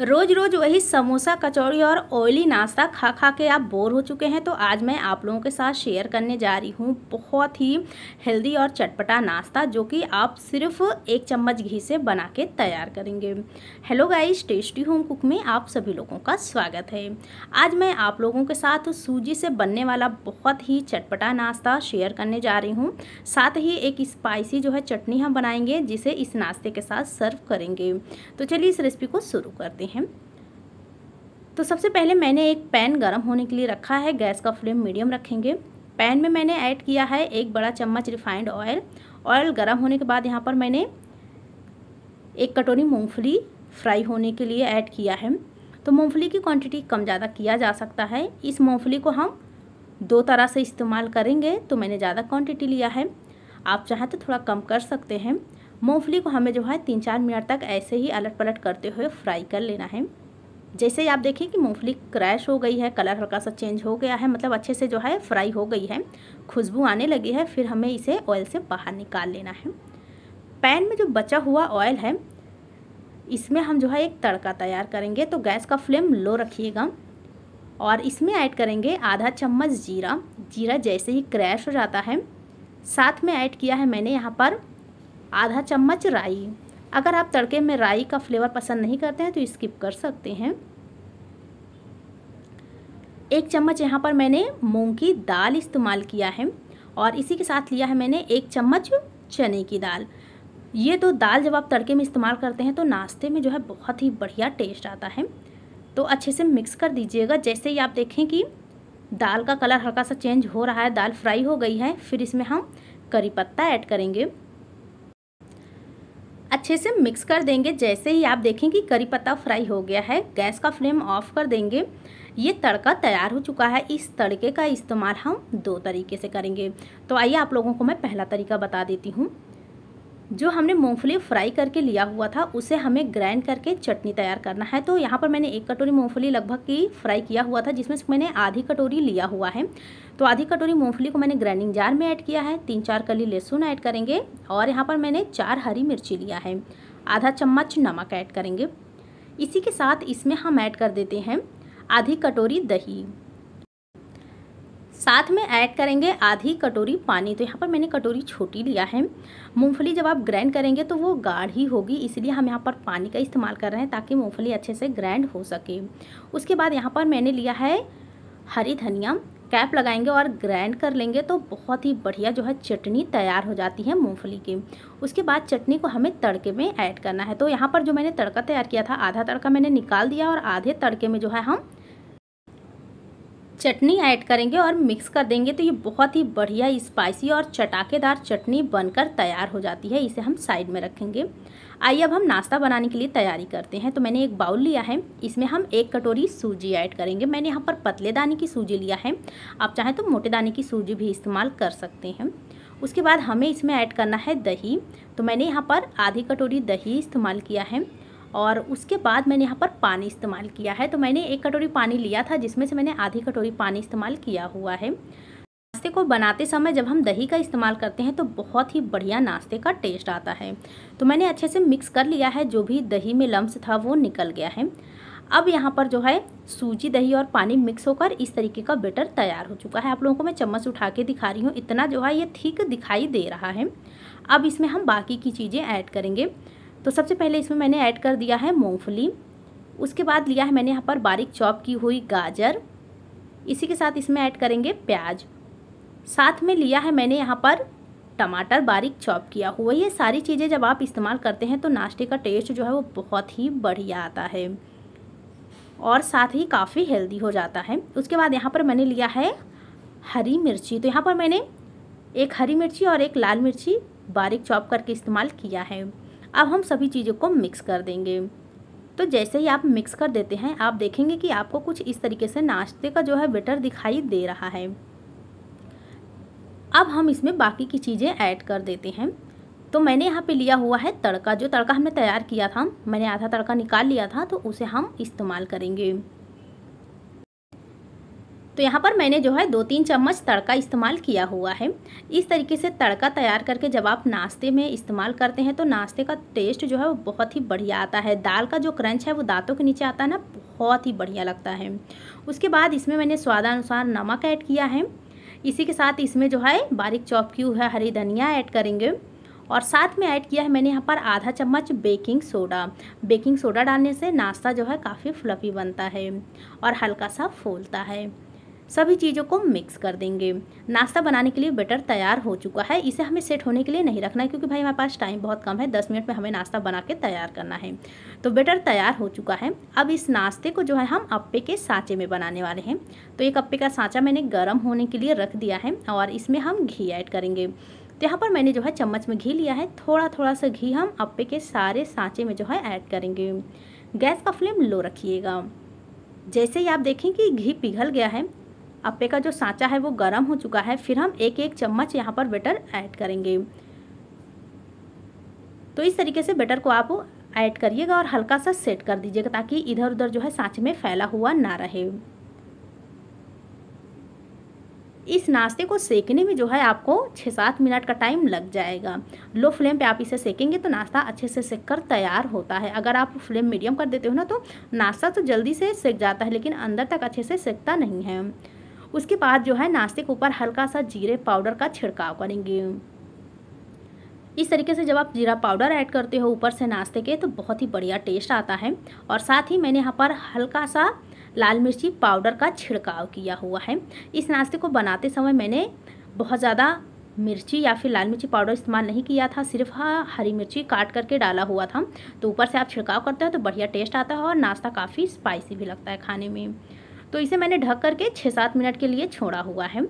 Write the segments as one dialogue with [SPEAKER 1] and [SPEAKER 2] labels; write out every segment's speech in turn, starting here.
[SPEAKER 1] रोज़ रोज़ वही समोसा कचौड़ी और ऑयली नाश्ता खा खा के आप बोर हो चुके हैं तो आज मैं आप लोगों के साथ शेयर करने जा रही हूँ बहुत ही हेल्दी और चटपटा नाश्ता जो कि आप सिर्फ एक चम्मच घी से बना के तैयार करेंगे hello guys tasty home cook में आप सभी लोगों का स्वागत है आज मैं आप लोगों के साथ सूजी से बनने वाला बहुत ही चटपटा नाश्ता शेयर करने जा रही हूँ साथ ही एक स्पाइसी जो है चटनी हम बनाएंगे जिसे इस नाश्ते के साथ सर्व करेंगे तो चलिए इस रेसिपी को शुरू करते हैं लेते हैं तो सबसे पहले मैंने एक पैन गरम होने के लिए रखा है गैस का फ्लेम मीडियम रखेंगे पैन में मैंने ऐड किया है एक बड़ा चम्मच रिफाइंड ऑयल ऑयल गर्म होने के बाद यहाँ पर मैंने एक कटोरी मूंगफली फ्राई होने के लिए ऐड किया है तो मूंगफली की क्वांटिटी कम ज़्यादा किया जा सकता है इस मूँगफली को हम दो तरह से इस्तेमाल करेंगे तो मैंने ज़्यादा क्वांटिटी लिया है आप चाहें तो थोड़ा कम कर सकते हैं मूँगफली को हमें जो है तीन चार मिनट तक ऐसे ही अलट पलट करते हुए फ्राई कर लेना है जैसे ही आप देखें कि मूँगफली क्रैश हो गई है कलर हल्का सा चेंज हो गया है मतलब अच्छे से जो है फ्राई हो गई है खुशबू आने लगी है फिर हमें इसे ऑयल से बाहर निकाल लेना है पैन में जो बचा हुआ ऑयल है इसमें हम जो है एक तड़का तैयार करेंगे तो गैस का फ्लेम लो रखिएगा और इसमें ऐड करेंगे आधा चम्मच जीरा जीरा जैसे ही क्रैश हो जाता है साथ में ऐड किया है मैंने यहाँ पर आधा चम्मच राई अगर आप तड़के में राई का फ्लेवर पसंद नहीं करते हैं तो स्किप कर सकते हैं एक चम्मच यहाँ पर मैंने मूंग की दाल इस्तेमाल किया है और इसी के साथ लिया है मैंने एक चम्मच चने की दाल ये तो दाल जब आप तड़के में इस्तेमाल करते हैं तो नाश्ते में जो है बहुत ही बढ़िया टेस्ट आता है तो अच्छे से मिक्स कर दीजिएगा जैसे ही आप देखें कि दाल का कलर हल्का सा चेंज हो रहा है दाल फ्राई हो गई है फिर इसमें हम करी पत्ता ऐड करेंगे अच्छे से मिक्स कर देंगे जैसे ही आप देखें कि करी पत्ता फ्राई हो गया है गैस का फ्लेम ऑफ कर देंगे ये तड़का तैयार हो चुका है इस तड़के का इस्तेमाल हम दो तरीके से करेंगे तो आइए आप लोगों को मैं पहला तरीका बता देती हूँ जो हमने मूंगफली फ्राई करके लिया हुआ था उसे हमें ग्राइंड करके चटनी तैयार करना है तो यहाँ पर मैंने एक कटोरी मूंगफली लगभग की फ्राई किया हुआ था जिसमें से मैंने आधी कटोरी लिया हुआ है तो आधी कटोरी मूंगफली को मैंने ग्राइंडिंग जार में ऐड किया है तीन चार कली लहसुन ऐड करेंगे और यहाँ पर मैंने चार हरी मिर्ची लिया है आधा चम्मच नमक ऐड करेंगे इसी के साथ इसमें हम ऐड कर देते हैं आधी कटोरी दही साथ में ऐड करेंगे आधी कटोरी पानी तो यहाँ पर मैंने कटोरी छोटी लिया है मूंगफली जब आप ग्राइंड करेंगे तो वो गाढ़ी होगी इसलिए हम यहाँ पर पानी का इस्तेमाल कर रहे हैं ताकि मूंगफली अच्छे से ग्राइंड हो सके उसके बाद यहाँ पर मैंने लिया है हरी धनिया कैप लगाएंगे और ग्राइंड कर लेंगे तो बहुत ही बढ़िया जो है चटनी तैयार हो जाती है मूँगफली की उसके बाद चटनी को हमें तड़के में ऐड करना है तो यहाँ पर जो मैंने तड़का तैयार किया था आधा तड़का मैंने निकाल दिया और आधे तड़के में जो है हम चटनी ऐड करेंगे और मिक्स कर देंगे तो ये बहुत ही बढ़िया स्पाइसी और चटाकेदार चटनी बनकर तैयार हो जाती है इसे हम साइड में रखेंगे आइए अब हम नाश्ता बनाने के लिए तैयारी करते हैं तो मैंने एक बाउल लिया है इसमें हम एक कटोरी सूजी ऐड करेंगे मैंने यहाँ पर पतले दाने की सूजी लिया है आप चाहें तो मोटे दाने की सूजी भी इस्तेमाल कर सकते हैं उसके बाद हमें इसमें ऐड करना है दही तो मैंने यहाँ पर आधी कटोरी दही इस्तेमाल किया है और उसके बाद मैंने यहाँ पर पानी इस्तेमाल किया है तो मैंने एक कटोरी पानी लिया था जिसमें से मैंने आधी कटोरी पानी इस्तेमाल किया हुआ है नाश्ते को बनाते समय जब हम दही का इस्तेमाल करते हैं तो बहुत ही बढ़िया नाश्ते का टेस्ट आता है तो मैंने अच्छे से मिक्स कर लिया है जो भी दही में लम्स था वो निकल गया है अब यहाँ पर जो है सूजी दही और पानी मिक्स होकर इस तरीके का बेटर तैयार हो चुका है आप लोगों को मैं चम्मच उठा के दिखा रही हूँ इतना जो है ये ठीक दिखाई दे रहा है अब इसमें हम बाकी की चीज़ें ऐड करेंगे तो सबसे पहले इसमें मैंने ऐड कर दिया है मूँगफली उसके बाद लिया है मैंने यहाँ पर बारीक चॉप की हुई गाजर इसी के साथ इसमें ऐड करेंगे प्याज साथ में लिया है मैंने यहाँ पर टमाटर बारीक चॉप किया हुआ ये सारी चीज़ें जब आप इस्तेमाल करते हैं तो नाश्ते का टेस्ट जो है वो बहुत ही बढ़िया आता है और साथ ही काफ़ी हेल्दी हो जाता है उसके बाद यहाँ पर मैंने लिया है हरी मिर्ची तो यहाँ पर मैंने एक हरी मिर्ची और एक लाल मिर्ची बारीक चॉप करके इस्तेमाल किया है अब हम सभी चीज़ों को मिक्स कर देंगे तो जैसे ही आप मिक्स कर देते हैं आप देखेंगे कि आपको कुछ इस तरीके से नाश्ते का जो है बेटर दिखाई दे रहा है अब हम इसमें बाकी की चीज़ें ऐड कर देते हैं तो मैंने यहाँ पे लिया हुआ है तड़का जो तड़का हमने तैयार किया था मैंने आधा तड़का निकाल लिया था तो उसे हम इस्तेमाल करेंगे तो यहाँ पर मैंने जो है दो तीन चम्मच तड़का इस्तेमाल किया हुआ है इस तरीके से तड़का तैयार करके जब आप नाश्ते में इस्तेमाल करते हैं तो नाश्ते का टेस्ट जो है वो बहुत ही बढ़िया आता है दाल का जो क्रंच है वो दांतों के नीचे आता है ना बहुत ही बढ़िया लगता है उसके बाद इसमें मैंने स्वादानुसार नमक ऐड किया है इसी के साथ इसमें जो है बारीक चौप की हुआ हरी धनिया ऐड करेंगे और साथ में ऐड किया है मैंने यहाँ पर आधा चम्मच बेकिंग सोडा बेकिंग सोडा डालने से नाश्ता जो है काफ़ी फ्लफ़ी बनता है और हल्का सा फूलता है सभी चीज़ों को मिक्स कर देंगे नाश्ता बनाने के लिए बेटर तैयार हो चुका है इसे हमें सेट होने के लिए नहीं रखना है क्योंकि भाई हमारे पास टाइम बहुत कम है दस मिनट में हमें नाश्ता बना के तैयार करना है तो बेटर तैयार हो चुका है अब इस नाश्ते को जो है हम अप्पे के सांचे में बनाने वाले हैं तो एक अप्पे का सांचा मैंने गर्म होने के लिए रख दिया है और इसमें हम घी ऐड करेंगे तो यहाँ पर मैंने जो है चम्मच में घी लिया है थोड़ा थोड़ा सा घी हम अप्पे के सारे सांचे में जो है ऐड करेंगे गैस का फ्लेम लो रखिएगा जैसे ही आप देखें कि घी पिघल गया है अप्पे का जो सांचा है वो गर्म हो चुका है फिर हम एक एक चम्मच यहाँ पर बेटर ऐड करेंगे तो इस तरीके से बेटर को आप ऐड करिएगा और हल्का सा सेट कर दीजिएगा ताकि इधर उधर जो है सांचे में फैला हुआ ना रहे इस नाश्ते को सेकने में जो है आपको छः सात मिनट का टाइम लग जाएगा लो फ्लेम पे आप इसे सेकेंगे तो नाश्ता अच्छे से सेक कर तैयार होता है अगर आप फ्लेम मीडियम कर देते हो ना तो नाश्ता तो जल्दी से सेक जाता है लेकिन अंदर तक अच्छे से सेकता नहीं है उसके बाद जो है नाश्ते के ऊपर हल्का सा जीरे पाउडर का छिड़काव करेंगे इस तरीके से जब आप जीरा पाउडर ऐड करते हो ऊपर से नाश्ते के तो बहुत ही बढ़िया टेस्ट आता है और साथ ही मैंने यहाँ पर हल्का सा लाल मिर्ची पाउडर का छिड़काव किया हुआ है इस नाश्ते को बनाते समय मैंने बहुत ज़्यादा मिर्ची या फिर लाल मिर्ची पाउडर इस्तेमाल नहीं किया था सिर्फ हाँ हरी मिर्ची काट करके डाला हुआ था तो ऊपर से आप छिड़काव करते हो तो बढ़िया टेस्ट आता है और नाश्ता काफ़ी स्पाइसी भी लगता है खाने में तो इसे मैंने ढक करके छः सात मिनट के लिए छोड़ा हुआ है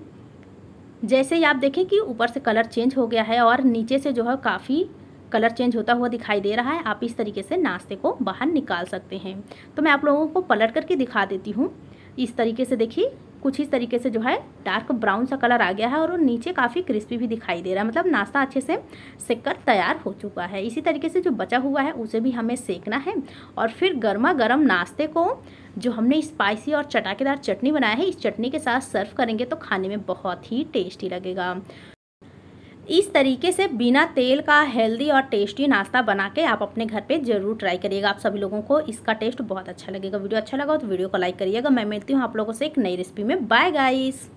[SPEAKER 1] जैसे ही आप देखें कि ऊपर से कलर चेंज हो गया है और नीचे से जो है काफ़ी कलर चेंज होता हुआ दिखाई दे रहा है आप इस तरीके से नाश्ते को बाहर निकाल सकते हैं तो मैं आप लोगों को पलट करके दिखा देती हूँ इस तरीके से देखिए कुछ इस तरीके से जो है डार्क ब्राउन सा कलर आ गया है और नीचे काफ़ी क्रिस्पी भी दिखाई दे रहा है मतलब नाश्ता अच्छे से सेक कर तैयार हो चुका है इसी तरीके से जो बचा हुआ है उसे भी हमें सेकना है और फिर गर्मा गर्म नाश्ते को जो हमने स्पाइसी और चटाकेदार चटनी बनाया है इस चटनी के साथ सर्व करेंगे तो खाने में बहुत ही टेस्टी लगेगा इस तरीके से बिना तेल का हेल्दी और टेस्टी नाश्ता बना के आप अपने घर पे जरूर ट्राई करिएगा आप सभी लोगों को इसका टेस्ट बहुत अच्छा लगेगा वीडियो अच्छा लगा तो वीडियो को लाइक करिएगा मैं मिलती हूँ आप लोगों से एक नई रेसिपी में बाय गाइस